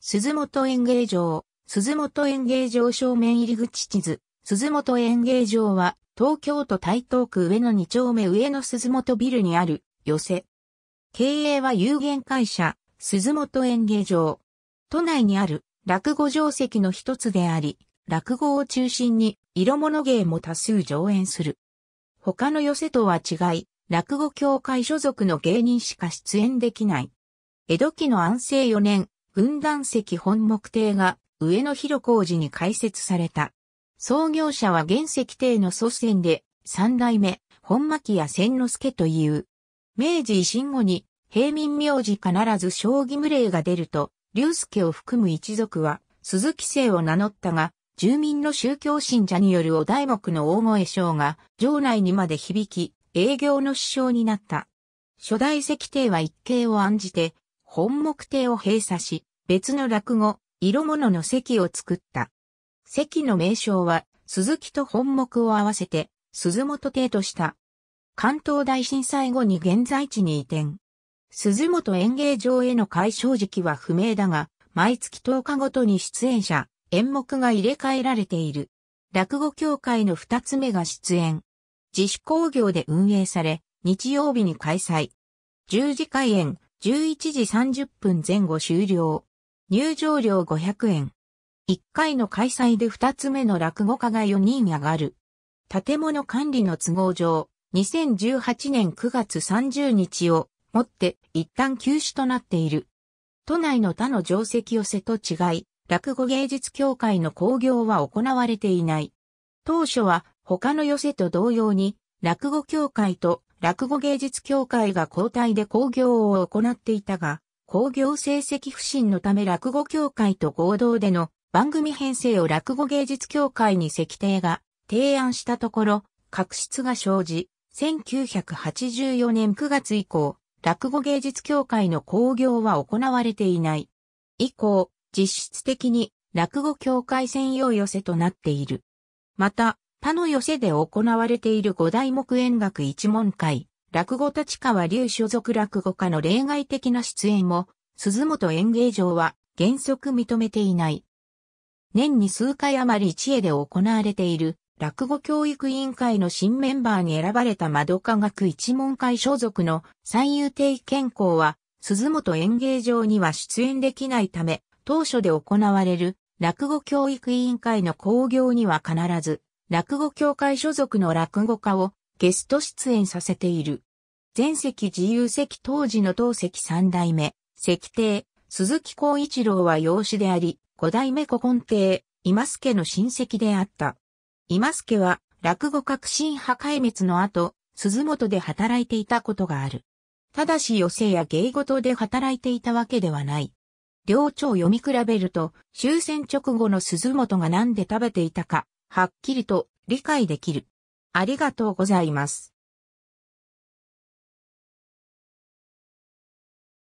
鈴本園芸場、鈴本園芸場正面入り口地図、鈴本園芸場は、東京都台東区上野2丁目上野鈴本ビルにある、寄せ。経営は有限会社、鈴本園芸場。都内にある、落語定石の一つであり、落語を中心に、色物芸も多数上演する。他の寄せとは違い、落語協会所属の芸人しか出演できない。江戸期の安政4年、軍団石本木邸が上野広小路に開設された。創業者は原石邸の祖先で三代目本巻屋千之助という。明治維新後に平民名字必ず将棋無礼が出ると、龍介を含む一族は鈴木姓を名乗ったが、住民の宗教信者によるお題目の大声賞が城内にまで響き、営業の支障になった。初代石亭は一計を案じて、本目亭を閉鎖し、別の落語、色物の席を作った。席の名称は、鈴木と本目を合わせて、鈴本亭とした。関東大震災後に現在地に移転。鈴本演芸場への解消時期は不明だが、毎月10日ごとに出演者、演目が入れ替えられている。落語協会の二つ目が出演。自主工業で運営され、日曜日に開催。十字開演、11時30分前後終了。入場料500円。1回の開催で2つ目の落語家が4人上がる。建物管理の都合上、2018年9月30日をもって一旦休止となっている。都内の他の定石寄せと違い、落語芸術協会の興行は行われていない。当初は他の寄せと同様に、落語協会と落語芸術協会が交代で興行を行っていたが、興行成績不振のため落語協会と合同での番組編成を落語芸術協会に席定が提案したところ、確執が生じ、1984年9月以降、落語芸術協会の興行は行われていない。以降、実質的に落語協会専用寄せとなっている。また、他の寄せで行われている五大木演楽一門会、落語立川流所属落語家の例外的な出演も、鈴本演芸場は原則認めていない。年に数回余り知恵で行われている落語教育委員会の新メンバーに選ばれた窓科学一門会所属の最優定健康は、鈴本演芸場には出演できないため、当初で行われる落語教育委員会の興行には必ず落語協会所属の落語家をゲスト出演させている。前席自由席当時の当席三代目、石帝、鈴木光一郎は養子であり、五代目古今帝、今助の親戚であった。今助は落語革新派壊滅の後、鈴本で働いていたことがある。ただし寄席や芸事で働いていたわけではない。両朝読み比べると、終戦直後の鈴本が何で食べていたか、はっきりと理解できる。ありがとうございます。